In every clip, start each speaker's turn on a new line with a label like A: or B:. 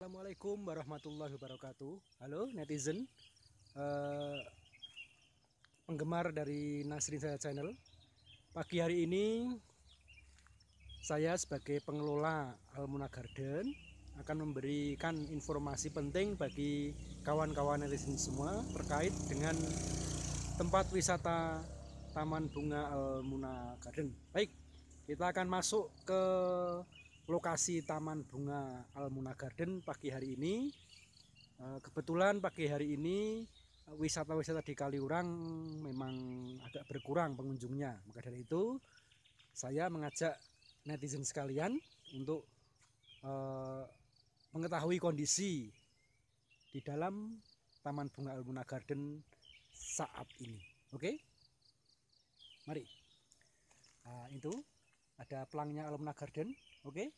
A: Assalamualaikum warahmatullahi wabarakatuh. Halo netizen, uh, penggemar dari Nasrin saya Channel. Pagi hari ini saya sebagai pengelola Almuna Garden akan memberikan informasi penting bagi kawan-kawan netizen semua terkait dengan tempat wisata Taman Bunga Almuna Garden. Baik, kita akan masuk ke lokasi Taman Bunga Almuna Garden pagi hari ini. Eh, kebetulan pagi hari ini eh, wisata-wisata di Kaliurang memang agak berkurang pengunjungnya. Maka dari itu saya mengajak netizen sekalian untuk eh, mengetahui kondisi di dalam Taman Bunga Almuna Garden saat ini. Oke? Mari. Nah, itu ada pelangnya Alumna Garden Oke? Okay?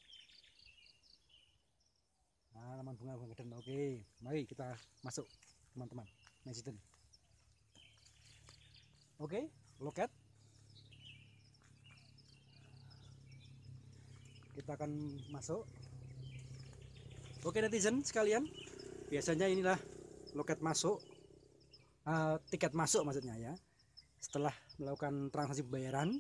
A: Nah, bunga bunga Oke, okay. mari kita masuk teman-teman. netizen. Oke, okay, loket. Kita akan masuk. Oke okay, netizen sekalian, biasanya inilah loket masuk, uh, tiket masuk maksudnya ya. Setelah melakukan transaksi pembayaran,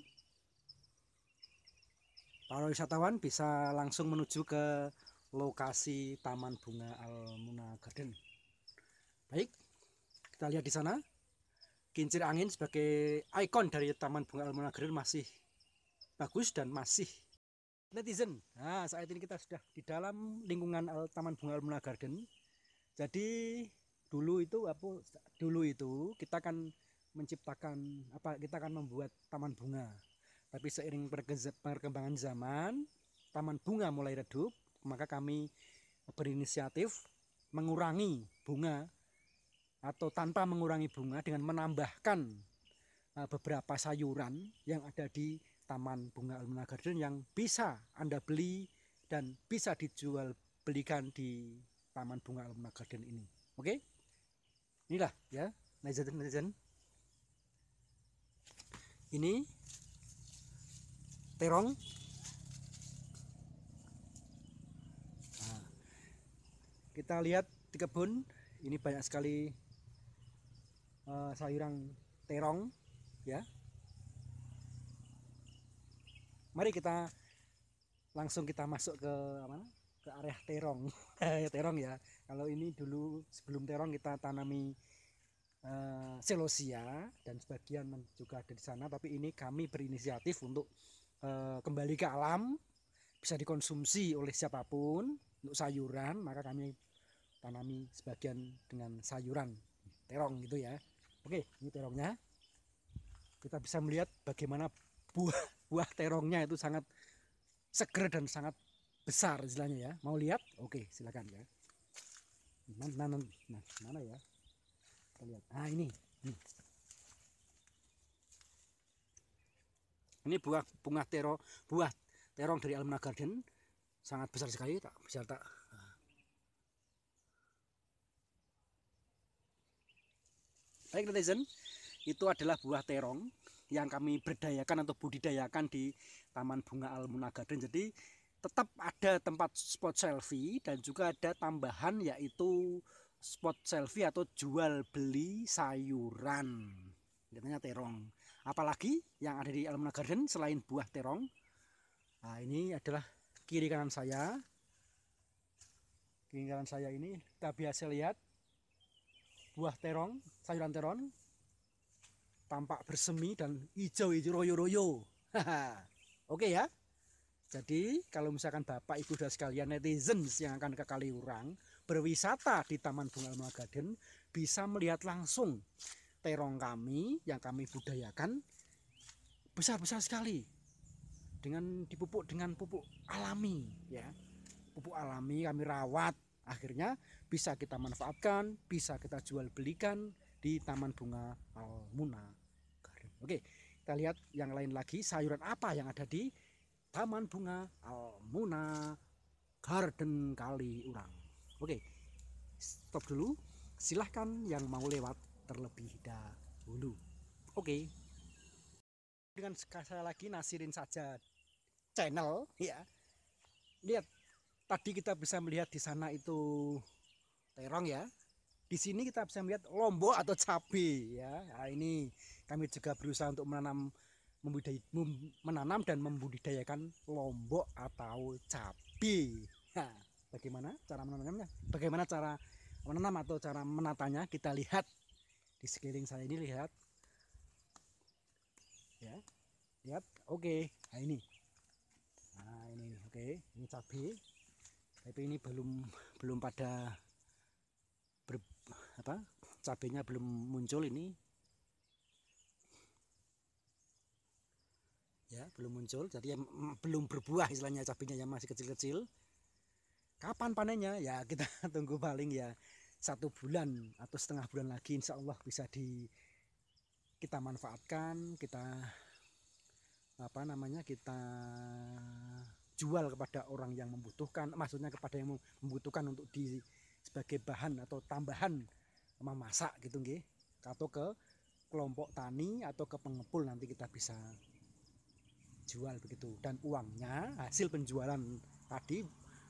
A: para wisatawan bisa langsung menuju ke lokasi Taman Bunga Almuna Garden. Baik, kita lihat di sana. Kincir angin sebagai ikon dari Taman Bunga Almuna Garden masih bagus dan masih netizen. Nah, saat ini kita sudah di dalam lingkungan Taman Bunga Almuna Garden. Jadi dulu itu apa dulu itu kita akan menciptakan apa kita akan membuat taman bunga tapi seiring perkembangan zaman, taman bunga mulai redup, maka kami berinisiatif mengurangi bunga atau tanpa mengurangi bunga dengan menambahkan eh, beberapa sayuran yang ada di Taman Bunga Almena Garden yang bisa Anda beli dan bisa dijual belikan di Taman Bunga Almena Garden ini. Oke? Inilah ya, netizen-netizen. Ini terong nah, kita lihat di kebun ini banyak sekali uh, sayuran terong ya mari kita langsung kita masuk ke mana ke area terong terong ya kalau ini dulu sebelum terong kita tanami uh, selosia dan sebagian juga ada di sana tapi ini kami berinisiatif untuk e, kembali ke alam bisa dikonsumsi oleh siapapun untuk sayuran maka kami tanami sebagian dengan sayuran terong gitu ya oke ini terongnya kita bisa melihat bagaimana buah buah terongnya itu sangat seger dan sangat besar istilahnya ya mau lihat oke silakan ya nah, nah, nah, nah mana ya kita lihat ah ini, ini. Ini buah bunga tero, buah terong dari Almana Garden. Sangat besar sekali, tak bisa tak Baik netizen, itu adalah buah terong yang kami berdayakan atau budidayakan di Taman Bunga Almuna Garden. Jadi tetap ada tempat spot selfie dan juga ada tambahan yaitu spot selfie atau jual beli sayuran. Katanya terong apalagi yang ada di Almana Garden selain buah terong nah ini adalah kiri kanan saya kiri kanan saya ini kita biasa lihat buah terong sayuran terong tampak bersemi dan hijau-hijau royo-royo oke ya jadi kalau misalkan Bapak Ibu dan sekalian netizens yang akan ke Kaliurang berwisata di Taman Bunga Almana Garden bisa melihat langsung terong kami yang kami budayakan besar-besar sekali dengan dipupuk dengan pupuk alami ya pupuk alami kami rawat akhirnya bisa kita manfaatkan bisa kita jual belikan di Taman Bunga Almuna Garden oke kita lihat yang lain lagi sayuran apa yang ada di Taman Bunga Almuna Garden Kali Urang oke stop dulu silahkan yang mau lewat terlebih dahulu. Oke. Okay. Dengan sekali lagi nasirin saja channel ya. Lihat tadi kita bisa melihat di sana itu terong ya. Di sini kita bisa melihat lombok atau cabai ya. Nah, ini kami juga berusaha untuk menanam mem, menanam dan membudidayakan lombok atau cabai. Nah, bagaimana cara menanamnya? Bagaimana cara menanam atau cara menatanya? Kita lihat di sekeliling saya ini lihat ya lihat oke okay. nah ini nah ini oke okay. ini cabai tapi ini belum belum pada ber, apa cabenya belum muncul ini ya belum muncul jadi ya, mm, belum berbuah istilahnya cabenya yang masih kecil-kecil kapan panennya ya kita tunggu paling ya satu bulan atau setengah bulan lagi insya Allah bisa di kita manfaatkan kita apa namanya kita jual kepada orang yang membutuhkan maksudnya kepada yang membutuhkan untuk di sebagai bahan atau tambahan memasak gitu nggih atau ke kelompok tani atau ke pengepul nanti kita bisa jual begitu dan uangnya hasil penjualan tadi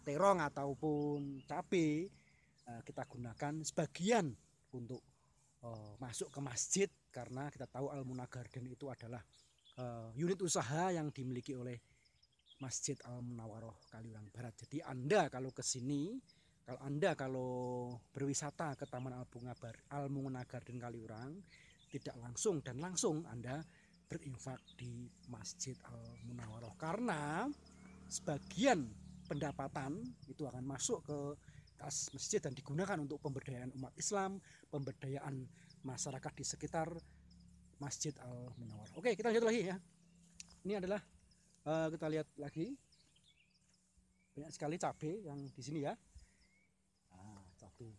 A: terong ataupun cabai Eh, kita gunakan sebagian untuk eh, masuk ke masjid karena kita tahu Almuna Garden itu adalah eh, unit usaha yang dimiliki oleh Masjid Al Munawaroh Kaliurang Barat. Jadi Anda kalau ke sini, kalau Anda kalau berwisata ke Taman Al Bunga Bar, Al Muna Garden Kaliurang, tidak langsung dan langsung Anda berinfak di Masjid Al Munawaroh karena sebagian pendapatan itu akan masuk ke aktivitas masjid dan digunakan untuk pemberdayaan umat Islam, pemberdayaan masyarakat di sekitar Masjid Al Munawar. Oke, kita lihat lagi ya. Ini adalah uh, kita lihat lagi banyak sekali cabai yang di sini ya. Ah, cabai.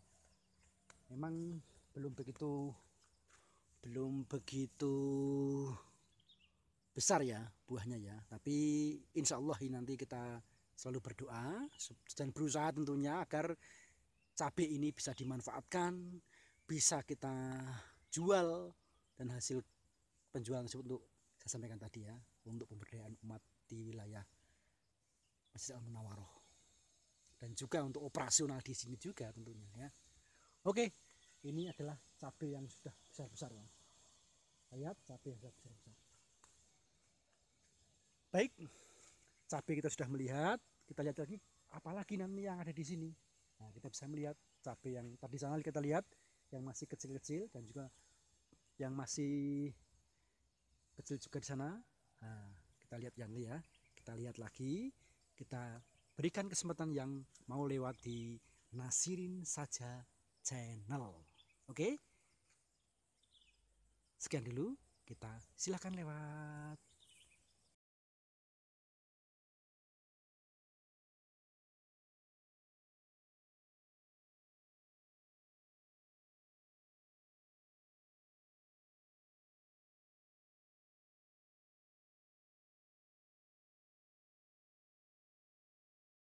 A: Memang belum begitu belum begitu besar ya buahnya ya. Tapi insya Allah nanti kita selalu berdoa dan berusaha tentunya agar cabai ini bisa dimanfaatkan, bisa kita jual dan hasil penjualan tersebut untuk saya sampaikan tadi ya untuk pemberdayaan umat di wilayah Masjid Al Munawaroh dan juga untuk operasional di sini juga tentunya ya. Oke, ini adalah cabai yang sudah besar-besar ya. Lihat cabai yang sudah besar-besar. Baik cabai kita sudah melihat, kita lihat lagi apalagi nanti yang ada di sini. Nah, kita bisa melihat cabai yang tadi sana kita lihat yang masih kecil-kecil dan juga yang masih kecil juga di sana. Nah, kita lihat yang ini ya. Kita lihat lagi, kita berikan kesempatan yang mau lewat di Nasirin saja channel. Oke. Okay? Sekian dulu, kita silahkan lewat.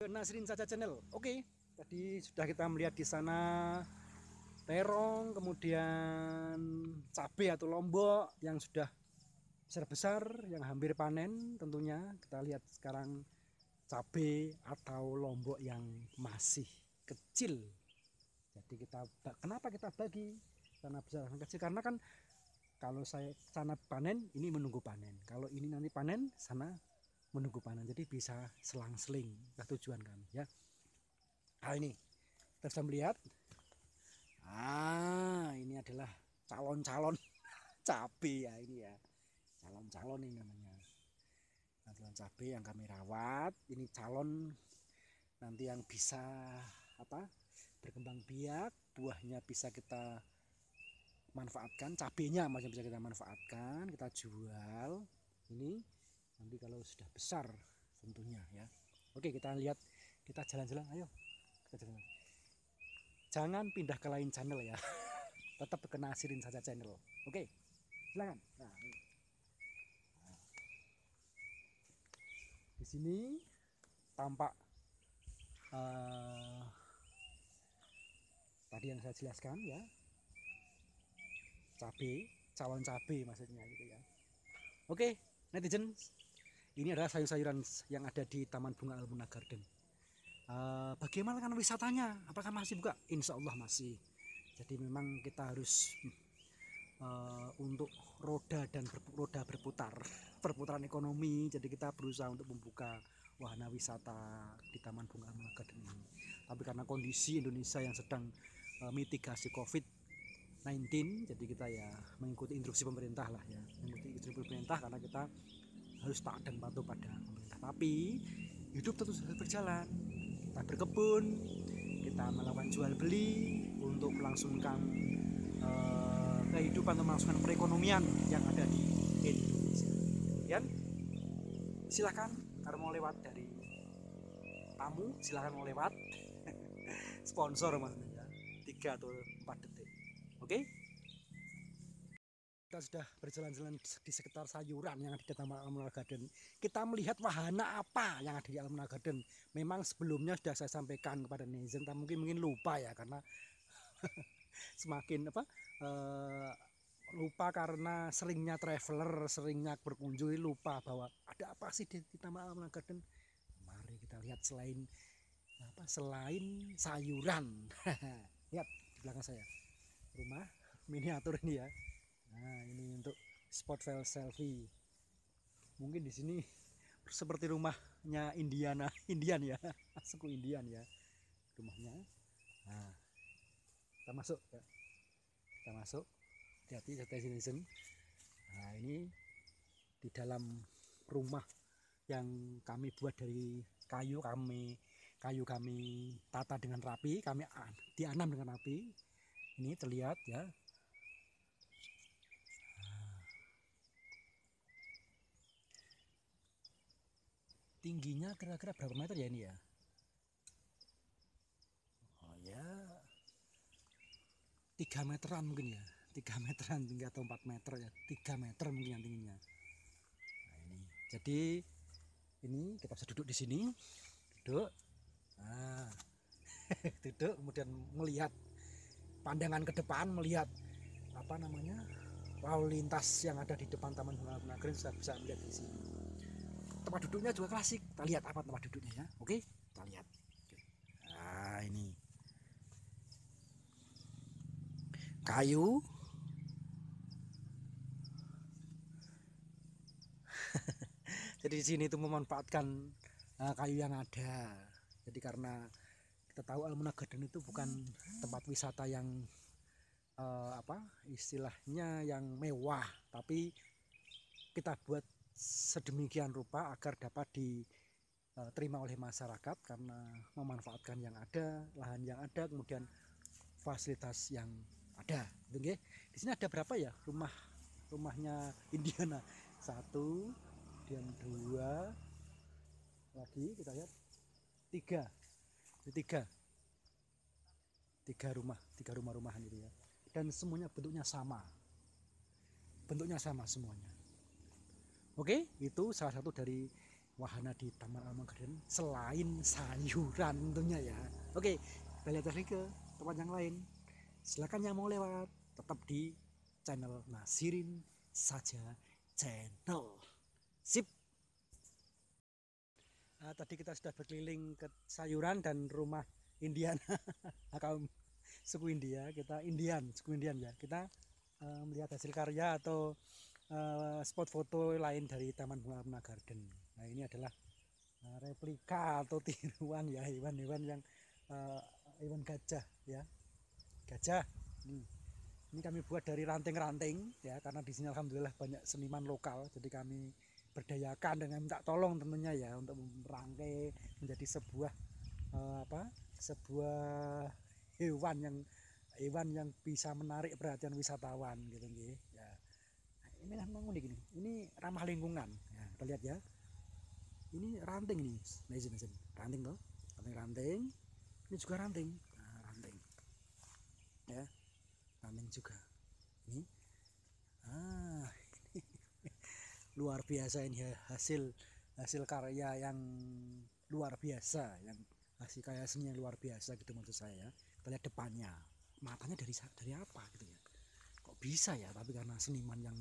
A: ke Nasrin saja channel oke tadi sudah kita melihat di sana terong kemudian cabai atau lombok yang sudah besar-besar yang hampir panen tentunya kita lihat sekarang cabai atau lombok yang masih kecil jadi kita kenapa kita bagi tanah besar dan kecil karena kan kalau saya sana panen ini menunggu panen kalau ini nanti panen sana menunggu panen jadi bisa selang-seling nah, tujuan kami ya hal nah, ini kita bisa melihat ah ini adalah calon-calon cabe ya ini ya calon-calon ini namanya calon cabe yang kami rawat ini calon nanti yang bisa apa berkembang biak buahnya bisa kita manfaatkan cabenya masih bisa kita manfaatkan kita jual ini nanti kalau sudah besar tentunya ya oke kita lihat kita jalan-jalan ayo kita jalan, jalan jangan pindah ke lain channel ya tetap kena asirin saja channel oke silakan nah, nah. di sini tampak uh, tadi yang saya jelaskan ya cabai calon cabai maksudnya gitu ya oke netizen ini adalah sayur-sayuran yang ada di Taman Bunga Almuna Garden. Uh, bagaimana kan wisatanya? Apakah masih buka? Insya Allah masih. Jadi memang kita harus uh, untuk roda dan ber, roda berputar, perputaran ekonomi. Jadi kita berusaha untuk membuka wahana wisata di Taman Bunga Almuna Garden ini. Tapi karena kondisi Indonesia yang sedang uh, mitigasi COVID 19 jadi kita ya mengikuti instruksi pemerintah lah ya mengikuti instruksi pemerintah karena kita harus taat dan patuh pada pemerintah tapi hidup tentu harus berjalan kita berkebun kita melakukan jual beli untuk melangsungkan uh, kehidupan atau melangsungkan perekonomian yang ada di Indonesia kemudian silahkan kalau mau lewat dari tamu silahkan mau lewat sponsor maksudnya tiga atau empat detik oke okay? kita sudah berjalan-jalan di sekitar sayuran yang ada di Taman Almuna Garden. Kita melihat wahana apa yang ada di Almuna Garden. Memang sebelumnya sudah saya sampaikan kepada netizen, mungkin mungkin lupa ya karena semakin apa uh, lupa karena seringnya traveler, seringnya berkunjung lupa bahwa ada apa sih di, di Taman Almuna Garden. Mari kita lihat selain apa selain sayuran. lihat di belakang saya. Rumah miniatur ini ya. Nah, ini untuk spot file selfie. Mungkin di sini seperti rumahnya Indiana, Indian ya, suku Indian ya, rumahnya. Nah, kita masuk ya. Kita masuk. Hati-hati station. Nah, ini di dalam rumah yang kami buat dari kayu kami kayu kami tata dengan rapi kami dianam dengan rapi ini terlihat ya tingginya kira-kira berapa meter ya ini ya oh ya tiga meteran mungkin ya tiga meteran tinggi atau empat meter ya tiga meter mungkin yang tingginya nah ini jadi ini kita bisa duduk di sini duduk nah duduk kemudian melihat pandangan ke depan melihat apa namanya lalu lintas yang ada di depan Taman Bunga Bunga Green bisa melihat di sini tempat duduknya juga klasik kita lihat apa tempat duduknya ya oke kita lihat nah ini kayu jadi di sini itu memanfaatkan eh, kayu yang ada jadi karena kita tahu Almuna Garden itu bukan tempat wisata yang uh, apa istilahnya yang mewah tapi kita buat sedemikian rupa agar dapat diterima e, oleh masyarakat karena memanfaatkan yang ada, lahan yang ada, kemudian fasilitas yang ada. Oke. Gitu di sini ada berapa ya rumah rumahnya Indiana? Satu, kemudian dua, lagi kita lihat tiga, tiga, tiga rumah, tiga rumah-rumahan itu ya. Dan semuanya bentuknya sama, bentuknya sama semuanya. Oke, itu salah satu dari wahana di Taman Alam Garden selain sayuran tentunya ya. Oke, kita lagi ke tempat yang lain. Silakan yang mau lewat tetap di channel Nasirin saja channel. Sip. Nah, tadi kita sudah berkeliling ke sayuran dan rumah Indian. kaum suku India, kita Indian, suku Indian ya. Kita eh, melihat hasil karya atau Eh, spot foto lain dari Taman Bunga Garden. Nah ini adalah eh, replika atau tiruan ya hewan-hewan yang uh, hewan gajah ya gajah. Ini, hmm. ini kami buat dari ranting-ranting ya karena di sini alhamdulillah banyak seniman lokal jadi kami berdayakan dengan minta tolong tentunya ya untuk merangkai menjadi sebuah uh, apa sebuah hewan yang hewan yang bisa menarik perhatian wisatawan gitu nggih ini memang unik ini ini ramah lingkungan nah, kita lihat ya ini ranting ini amazing, amazing. ranting loh ranting ranting ini juga ranting nah, ranting ya ranting juga ini ah luar biasa ini hasil hasil karya yang luar biasa yang hasil karya seni yang luar biasa gitu maksud saya ya kita lihat depannya matanya dari dari apa gitu ya kok bisa ya tapi karena seniman yang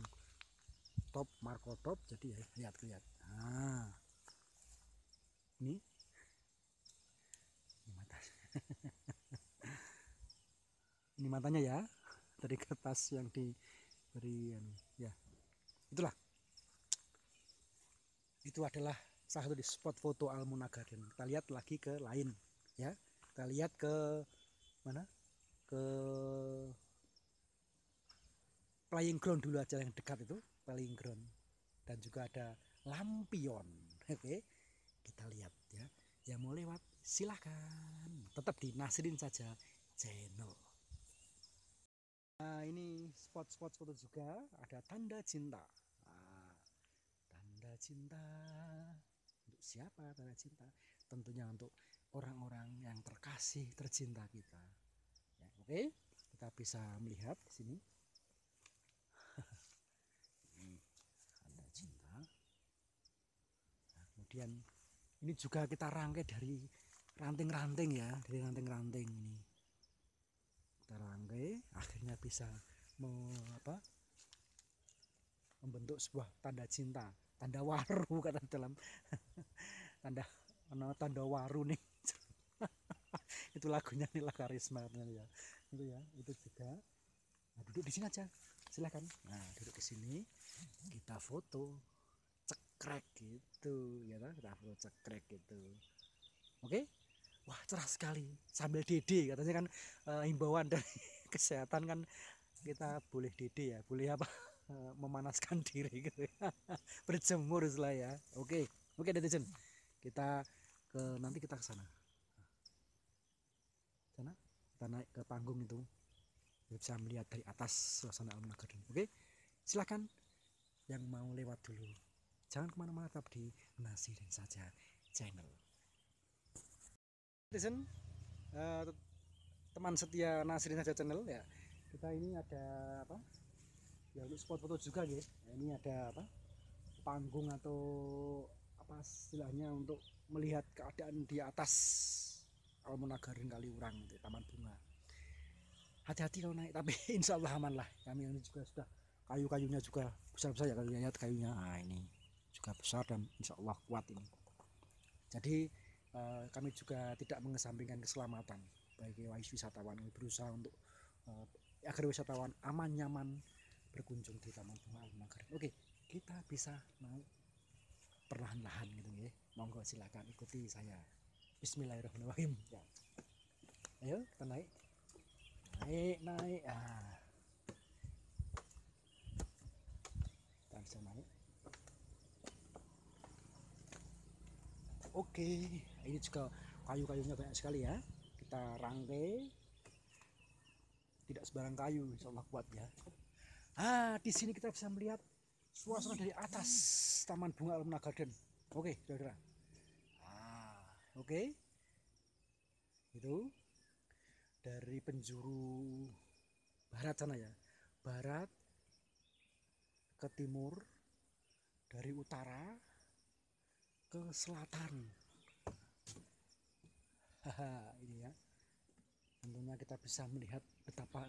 A: top Marco top jadi ya, lihat lihat nah ini ini matanya ini matanya ya dari kertas yang diberi anu, ya itulah itu adalah salah satu di spot foto Almunagarden kita lihat lagi ke lain ya kita lihat ke mana ke playing ground dulu aja yang dekat itu ground dan juga ada lampion oke okay. kita lihat ya yang mau lewat silahkan tetap di Nasrin saja channel nah ini spot-spot foto juga ada tanda cinta nah, tanda cinta untuk siapa tanda cinta tentunya untuk orang-orang yang terkasih tercinta kita ya, oke okay? kita bisa melihat di sini kemudian ini juga kita rangkai dari ranting-ranting ya dari ranting-ranting ini kita rangkai akhirnya bisa me, apa, membentuk sebuah tanda cinta tanda waru kata dalam tanda tanda waru nih itu lagunya Nila Karisma ya itu ya itu juga nah, duduk di sini aja silahkan nah duduk di sini kita foto cekrek gitu ya kan kita perlu cekrek gitu oke wah cerah sekali sambil DD katanya kan imbauan eh, himbauan dari kesehatan kan kita boleh DD ya boleh apa eh, memanaskan diri gitu ya berjemur lah ya oke oke okay, netizen kita ke nanti kita ke sana sana kita naik ke panggung itu kita bisa melihat dari atas suasana alam negeri. oke okay? silahkan yang mau lewat dulu Jangan kemana-mana tetap di Nasirin saja channel. Netizen, uh, teman setia Nasirin saja channel ya. Kita ini ada apa? Ya untuk spot foto juga ya. Ini ada apa? Panggung atau apa istilahnya untuk melihat keadaan di atas kalau Almonagarin kali urang itu taman bunga hati-hati kalau naik tapi insya Allah aman lah kami ini juga sudah kayu-kayunya juga besar-besar ya kalau lihat ya, kayunya nah, ini juga besar dan insya Allah kuat ini jadi eh, kami juga tidak mengesampingkan keselamatan bagi wisatawan ini berusaha untuk eh, agar wisatawan aman nyaman berkunjung di Taman Bunga Al Maghrib oke kita bisa naik perlahan-lahan gitu ya monggo silakan ikuti saya Bismillahirrahmanirrahim ya ayo kita naik naik naik ah kita bisa naik oke okay. ini juga kayu-kayunya banyak sekali ya kita rangkai tidak sebarang kayu insyaallah kuat ya ah di sini kita bisa melihat suasana dari atas taman bunga alumna garden oke okay, saudara ah oke okay. itu dari penjuru barat sana ya barat ke timur dari utara ke selatan Haha, ini ya tentunya kita bisa melihat betapa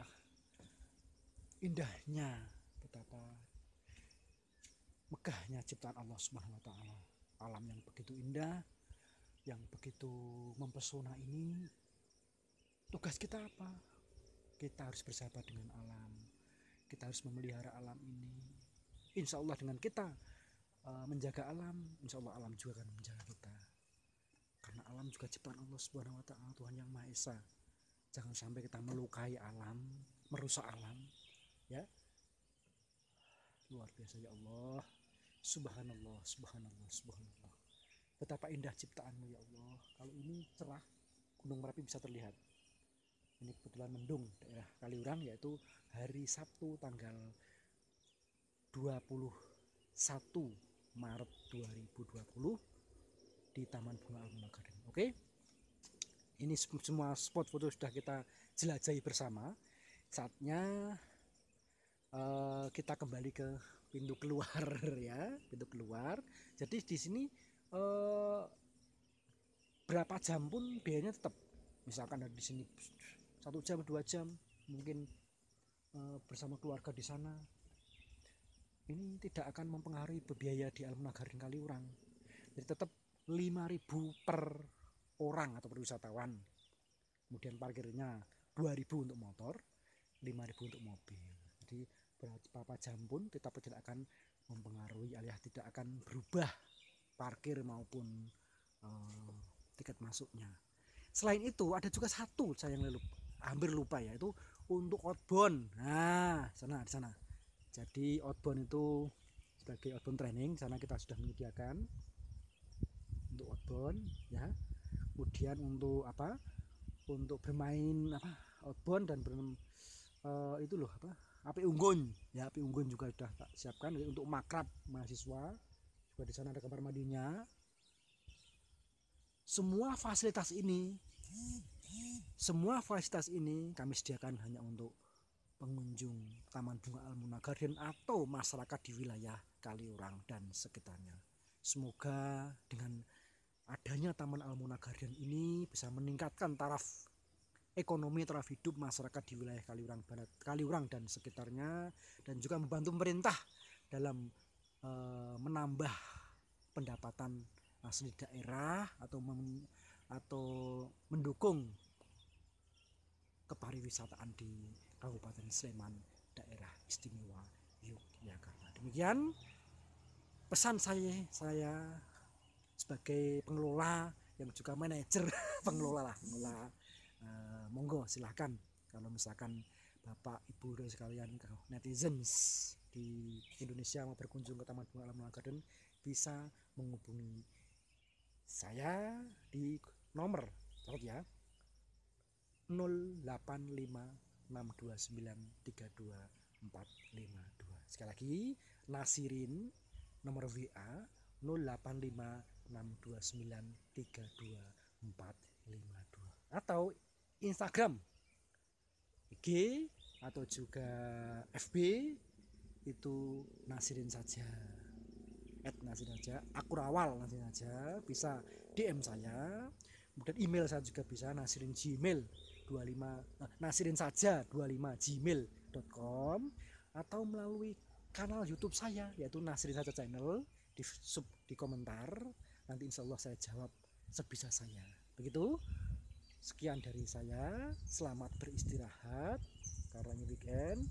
A: indahnya betapa megahnya ciptaan Allah Subhanahu wa taala alam yang begitu indah yang begitu mempesona ini tugas kita apa kita harus bersahabat dengan alam kita harus memelihara alam ini insya Allah dengan kita Eh, menjaga alam insya Allah alam juga akan menjaga kita karena alam juga ciptaan Allah subhanahu wa ta'ala Tuhan yang Maha Esa jangan sampai kita melukai alam merusak alam ya luar biasa ya Allah subhanallah subhanallah subhanallah betapa indah ciptaanmu ya Allah kalau ini cerah Gunung Merapi bisa terlihat ini kebetulan mendung daerah Kaliurang yaitu hari Sabtu tanggal 21 Maret 2020 di Taman Bunga Almond Garden. Oke. Okay? Ini semua spot foto sudah kita jelajahi bersama. Saatnya uh, kita kembali ke pintu keluar ya, pintu keluar. Jadi di sini uh, berapa jam pun biayanya tetap. Misalkan ada di sini satu jam, dua jam, mungkin uh, bersama keluarga di sana ini tidak akan mempengaruhi biaya di alam Almanak kali orang. jadi tetap 5000 per orang atau per wisatawan kemudian parkirnya 2000 untuk motor 5000 untuk mobil jadi berapa jam pun tetap tidak akan mempengaruhi alias tidak akan berubah parkir maupun uh, tiket masuknya selain itu ada juga satu saya yang lupa, hampir lupa ya itu untuk outbound nah sana di sana jadi outbound itu sebagai outbound training sana kita sudah menyediakan untuk outbound ya. Kemudian untuk apa? Untuk bermain apa? Outbound dan bermain uh, eh, itu loh apa? Api unggun ya, api unggun juga sudah tak siapkan untuk makrab mahasiswa juga di sana ada kamar mandinya. Semua fasilitas ini semua fasilitas ini kami sediakan hanya untuk pengunjung Taman Bunga Almuna Garden atau masyarakat di wilayah Kaliurang dan sekitarnya. Semoga dengan adanya Taman Almuna Garden ini bisa meningkatkan taraf ekonomi taraf hidup masyarakat di wilayah Kaliurang Barat, Kaliurang dan sekitarnya dan juga membantu pemerintah dalam e, menambah pendapatan asli daerah atau mem, atau mendukung kepariwisataan di Kabupaten Sleman, Daerah Istimewa Yogyakarta. Demikian pesan saya saya sebagai pengelola yang juga manajer pengelola lah pengelola Uh, monggo silahkan kalau misalkan bapak ibu dan sekalian netizens di Indonesia mau berkunjung ke Taman Bunga Alam Garden bisa menghubungi saya di nomor ya 6293245 sekali lagi Nasirin nomor WA 0856293245 atau Instagram IG atau juga FB itu Nasirin saja at Nasirin saja awal Nasirin saja bisa DM saya kemudian email saya juga bisa Nasirin Gmail 25 eh, nasirin saja 25 gmail.com atau melalui kanal YouTube saya yaitu nasirin Saja Channel di sub di komentar nanti insya Allah saya jawab sebisa saya begitu sekian dari saya selamat beristirahat karena ini weekend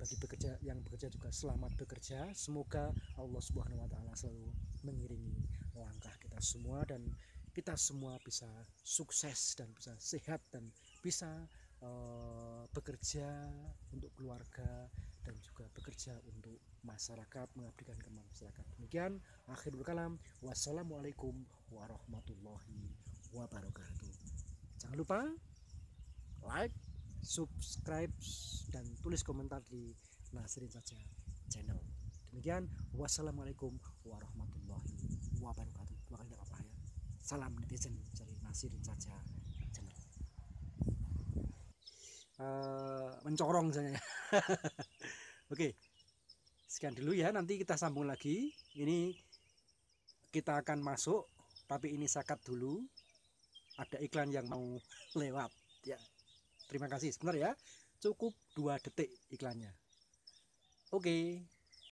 A: bagi pekerja yang bekerja juga selamat bekerja semoga Allah Subhanahu Wa Taala selalu mengiringi langkah kita semua dan kita semua bisa sukses dan bisa sehat dan bisa e, bekerja untuk keluarga dan juga bekerja untuk masyarakat mengabdikan ke masyarakat demikian akhirul kalam wassalamualaikum warahmatullahi wabarakatuh jangan lupa like subscribe dan tulis komentar di Nasirin saja channel demikian wassalamualaikum warahmatullahi wabarakatuh apa ya salam netizen dari Nasirin saja Eh, mencorong misalnya. Oke. Sekian dulu ya, nanti kita sambung lagi. Ini kita akan masuk, tapi ini sakat dulu. Ada iklan yang mau lewat ya. Terima kasih. Sebentar ya. Cukup dua detik iklannya. Oke. Okay.